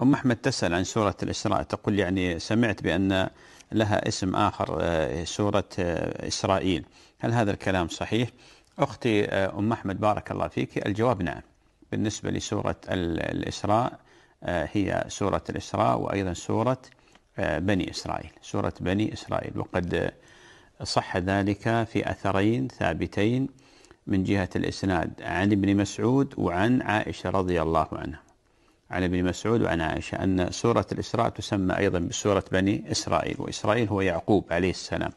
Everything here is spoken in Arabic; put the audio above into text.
أم أحمد تسأل عن سورة الإسراء تقول يعني سمعت بأن لها اسم آخر آه، سورة آه، إسرائيل هل هذا الكلام صحيح؟ أختي آه، أم أحمد بارك الله فيك الجواب نعم بالنسبة لسورة الإسراء هي سورة الإسراء وأيضا سورة بني إسرائيل سورة بني إسرائيل وقد صح ذلك في أثرين ثابتين من جهة الإسناد عن ابن مسعود وعن عائشة رضي الله عنها عن ابن مسعود وعن عائشة أن سورة الإسراء تسمى أيضا بسورة بني إسرائيل وإسرائيل هو يعقوب عليه السلام